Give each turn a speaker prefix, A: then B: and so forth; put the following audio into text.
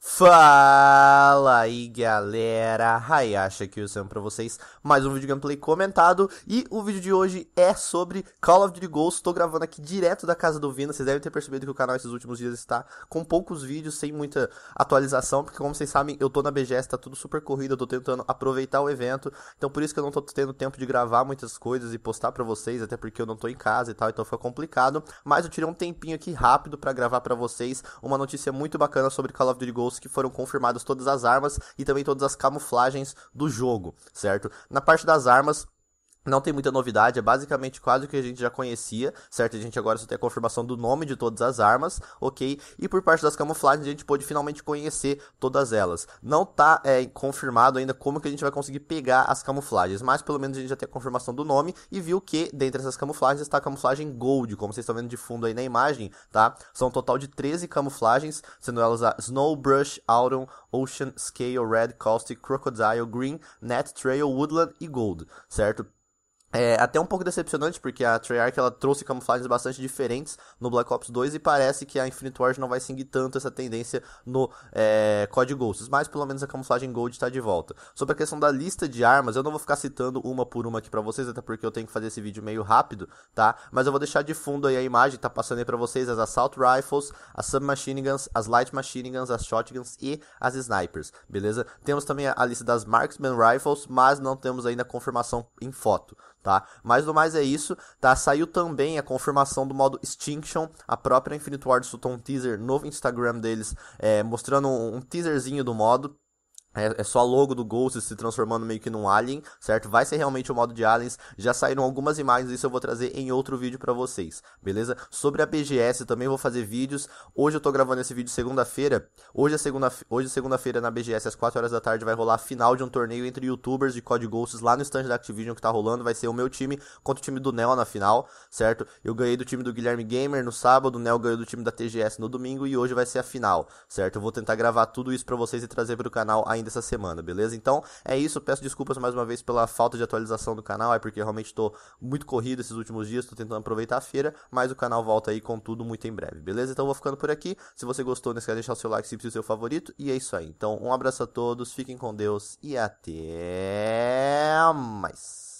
A: Fala aí galera, Hayashi aqui o Sam pra vocês, mais um vídeo gameplay comentado E o vídeo de hoje é sobre Call of Duty Ghost. tô gravando aqui direto da casa do Vina Vocês devem ter percebido que o canal esses últimos dias está com poucos vídeos, sem muita atualização Porque como vocês sabem, eu tô na BGS, tá tudo super corrido, eu tô tentando aproveitar o evento Então por isso que eu não tô tendo tempo de gravar muitas coisas e postar pra vocês Até porque eu não tô em casa e tal, então foi complicado Mas eu tirei um tempinho aqui rápido pra gravar pra vocês uma notícia muito bacana sobre Call of Duty Ghost que foram confirmadas todas as armas e também todas as camuflagens do jogo, certo? Na parte das armas, não tem muita novidade, é basicamente quase o que a gente já conhecia, certo? A gente agora só tem a confirmação do nome de todas as armas, ok? E por parte das camuflagens a gente pôde finalmente conhecer todas elas. Não tá é, confirmado ainda como que a gente vai conseguir pegar as camuflagens, mas pelo menos a gente já tem a confirmação do nome e viu que dentre essas camuflagens está a camuflagem Gold, como vocês estão vendo de fundo aí na imagem, tá? São um total de 13 camuflagens, sendo elas a Snowbrush, Auron, Autumn, Ocean, Scale, Red, Caustic, Crocodile, Green, Net, Trail, Woodland e Gold, certo? É até um pouco decepcionante, porque a Treyarch ela trouxe camuflagens bastante diferentes no Black Ops 2 e parece que a Infinite Ward não vai seguir tanto essa tendência no é, COD Ghosts, mas pelo menos a camuflagem Gold está de volta. Sobre a questão da lista de armas, eu não vou ficar citando uma por uma aqui para vocês, até porque eu tenho que fazer esse vídeo meio rápido, tá? Mas eu vou deixar de fundo aí a imagem, tá passando aí pra vocês as Assault Rifles, as Submachine Guns, as Light Machine Guns, as Shotguns e as Snipers, beleza? Temos também a lista das Marksman Rifles, mas não temos ainda confirmação em foto, tá? Mas do mais é isso, tá? Saiu também a confirmação do modo Extinction, a própria Infinite Ward soltou um teaser no Instagram deles, é, mostrando um teaserzinho do modo, é, é, só logo do Ghost se transformando meio que num alien, certo? Vai ser realmente o modo de aliens. Já saíram algumas imagens, isso eu vou trazer em outro vídeo para vocês, beleza? Sobre a BGS também vou fazer vídeos. Hoje eu tô gravando esse vídeo segunda-feira. Hoje é segunda, hoje é segunda-feira na BGS às 4 horas da tarde vai rolar a final de um torneio entre youtubers de Code Ghosts lá no stand da Activision que tá rolando. Vai ser o meu time contra o time do Neo na final, certo? Eu ganhei do time do Guilherme Gamer no sábado, o Neo ganhou do time da TGS no domingo e hoje vai ser a final, certo? Eu vou tentar gravar tudo isso para vocês e trazer pro canal ainda ainda essa semana, beleza? Então é isso, peço desculpas mais uma vez pela falta de atualização do canal, é porque realmente estou muito corrido esses últimos dias, estou tentando aproveitar a feira, mas o canal volta aí com tudo muito em breve, beleza? Então vou ficando por aqui. Se você gostou, não esquece de deixar o seu like se for o seu favorito. E é isso aí. Então um abraço a todos, fiquem com Deus e até mais.